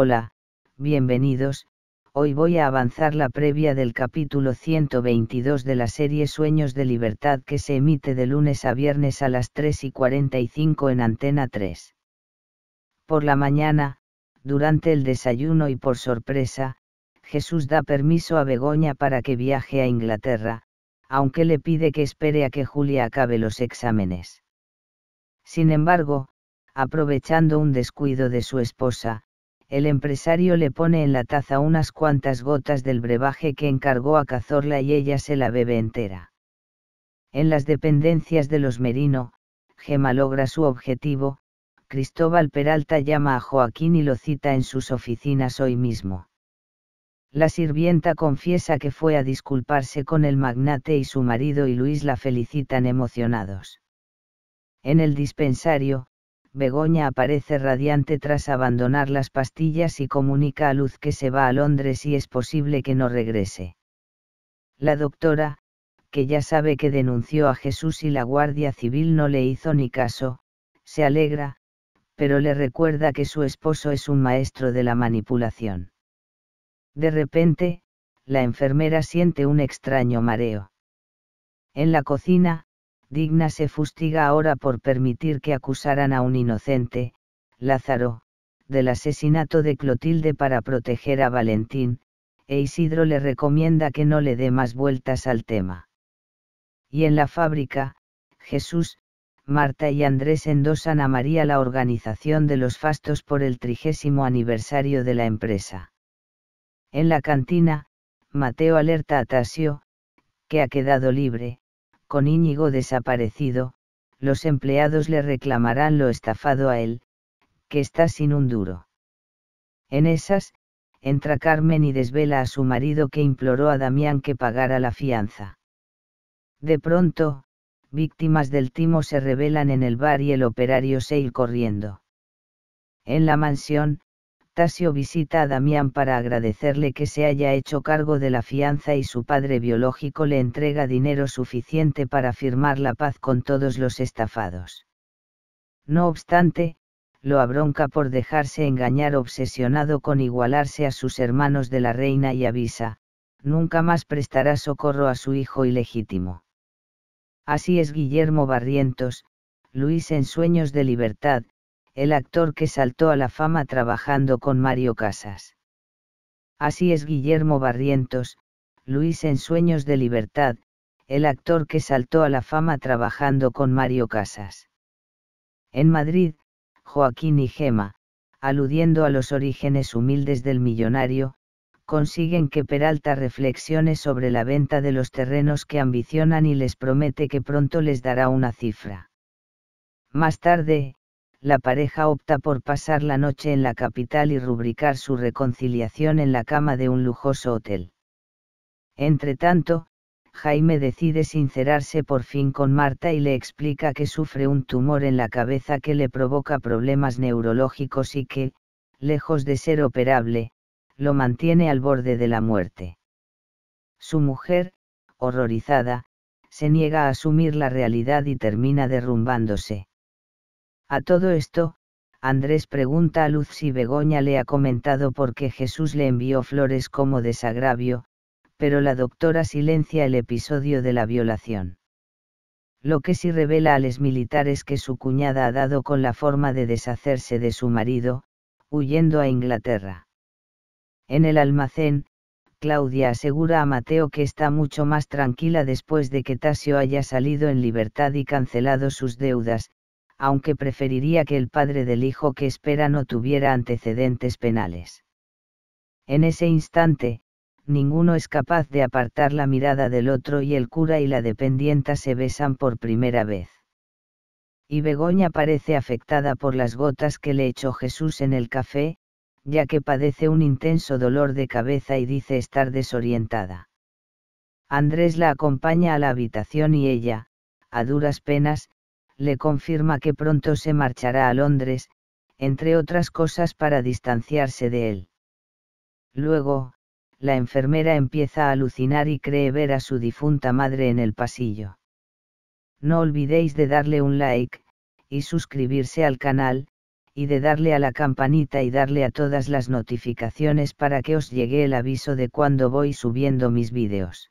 Hola, bienvenidos, hoy voy a avanzar la previa del capítulo 122 de la serie Sueños de Libertad que se emite de lunes a viernes a las 3 y 45 en Antena 3. Por la mañana, durante el desayuno y por sorpresa, Jesús da permiso a Begoña para que viaje a Inglaterra, aunque le pide que espere a que Julia acabe los exámenes. Sin embargo, aprovechando un descuido de su esposa, el empresario le pone en la taza unas cuantas gotas del brebaje que encargó a Cazorla y ella se la bebe entera. En las dependencias de los Merino, Gema logra su objetivo, Cristóbal Peralta llama a Joaquín y lo cita en sus oficinas hoy mismo. La sirvienta confiesa que fue a disculparse con el magnate y su marido y Luis la felicitan emocionados. En el dispensario, Begoña aparece radiante tras abandonar las pastillas y comunica a Luz que se va a Londres y es posible que no regrese. La doctora, que ya sabe que denunció a Jesús y la Guardia Civil no le hizo ni caso, se alegra, pero le recuerda que su esposo es un maestro de la manipulación. De repente, la enfermera siente un extraño mareo. En la cocina, digna se fustiga ahora por permitir que acusaran a un inocente, Lázaro, del asesinato de Clotilde para proteger a Valentín, e Isidro le recomienda que no le dé más vueltas al tema. Y en la fábrica, Jesús, Marta y Andrés endosan a María la organización de los fastos por el trigésimo aniversario de la empresa. En la cantina, Mateo alerta a Tasio, que ha quedado libre, con Íñigo desaparecido, los empleados le reclamarán lo estafado a él, que está sin un duro. En esas, entra Carmen y desvela a su marido que imploró a Damián que pagara la fianza. De pronto, víctimas del timo se rebelan en el bar y el operario se ir corriendo. En la mansión, visita a Damián para agradecerle que se haya hecho cargo de la fianza y su padre biológico le entrega dinero suficiente para firmar la paz con todos los estafados. No obstante, lo abronca por dejarse engañar obsesionado con igualarse a sus hermanos de la reina y avisa, nunca más prestará socorro a su hijo ilegítimo. Así es Guillermo Barrientos, Luis en Sueños de Libertad, el actor que saltó a la fama trabajando con Mario Casas. Así es Guillermo Barrientos, Luis en Sueños de Libertad, el actor que saltó a la fama trabajando con Mario Casas. En Madrid, Joaquín y Gema, aludiendo a los orígenes humildes del millonario, consiguen que Peralta reflexione sobre la venta de los terrenos que ambicionan y les promete que pronto les dará una cifra. Más tarde, la pareja opta por pasar la noche en la capital y rubricar su reconciliación en la cama de un lujoso hotel. Entretanto, Jaime decide sincerarse por fin con Marta y le explica que sufre un tumor en la cabeza que le provoca problemas neurológicos y que, lejos de ser operable, lo mantiene al borde de la muerte. Su mujer, horrorizada, se niega a asumir la realidad y termina derrumbándose. A todo esto, Andrés pregunta a Luz si Begoña le ha comentado por qué Jesús le envió flores como desagravio, pero la doctora silencia el episodio de la violación. Lo que sí revela a los militares que su cuñada ha dado con la forma de deshacerse de su marido, huyendo a Inglaterra. En el almacén, Claudia asegura a Mateo que está mucho más tranquila después de que Tasio haya salido en libertad y cancelado sus deudas, aunque preferiría que el padre del hijo que espera no tuviera antecedentes penales. En ese instante, ninguno es capaz de apartar la mirada del otro y el cura y la dependienta se besan por primera vez. Y Begoña parece afectada por las gotas que le echó Jesús en el café, ya que padece un intenso dolor de cabeza y dice estar desorientada. Andrés la acompaña a la habitación y ella, a duras penas, le confirma que pronto se marchará a Londres, entre otras cosas para distanciarse de él. Luego, la enfermera empieza a alucinar y cree ver a su difunta madre en el pasillo. No olvidéis de darle un like, y suscribirse al canal, y de darle a la campanita y darle a todas las notificaciones para que os llegue el aviso de cuando voy subiendo mis vídeos.